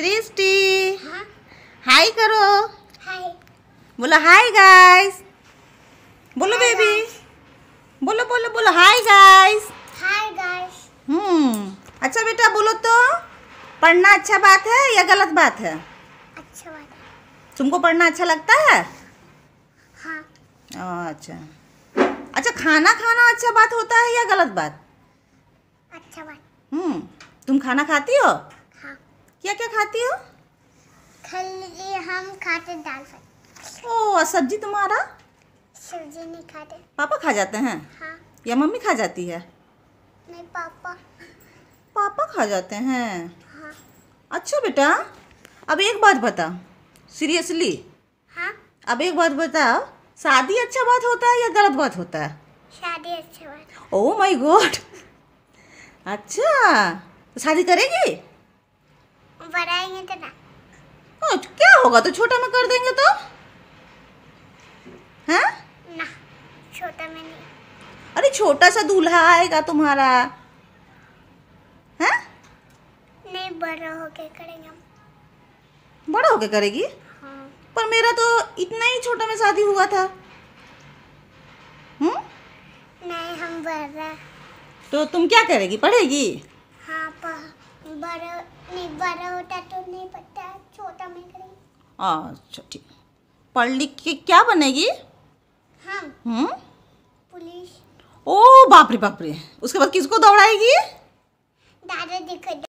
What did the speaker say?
सृष्टि हाँ। हाय करो हाय बोलो हाय गाइस बोलो बेबी बोलो बोलो बोलो हाय गाइस हाय गाइस हम्म अच्छा बेटा बोलो तो पढ़ना अच्छा बात है या गलत बात है अच्छा बात है तुमको पढ़ना अच्छा लगता है हाँ अच्छा अच्छा खाना खाना अच्छा बात होता है या गलत बात अच्छा बात हम्म तुम खाना खाती हो क्या क्या खाती हो खली हम खाते दाल ओ सब्जी तुम्हारा सब्जी नहीं खाते पापा खा जाते हैं हाँ या मम्मी खा जाती है नहीं पापा पापा खा जाते हैं हाँ अच्छा बेटा अब एक बात बता सीरियसली हाँ अब एक बात बताओ शादी अच्छा बात होता है या गलत बात होता है शादी अच्छा बात ओ माय गॉड अच्छा तो शादी करेगी बढ़ाएंगे तो ना ओ, हाँ, तो क्या होगा तो छोटा में कर देंगे तो हाँ ना छोटा में नहीं अरे छोटा सा दूल्हा आएगा तुम्हारा हाँ नहीं बड़ा होके करेंगे हम बड़ा होके करेगी हाँ। पर मेरा तो इतना ही छोटा में शादी हुआ था हुँ? हम्म? नहीं हम बड़ा तो तुम क्या करेगी पढ़ेगी हाँ पढ़ बड़ा बड़ा तो छोटा अच्छा ठीक पढ़ लिख के क्या बनेगी हाँ। हम हम्म? पुलिस ओ बापरे बापरे उसके बाद किसको दौड़ाएगी दादाजी को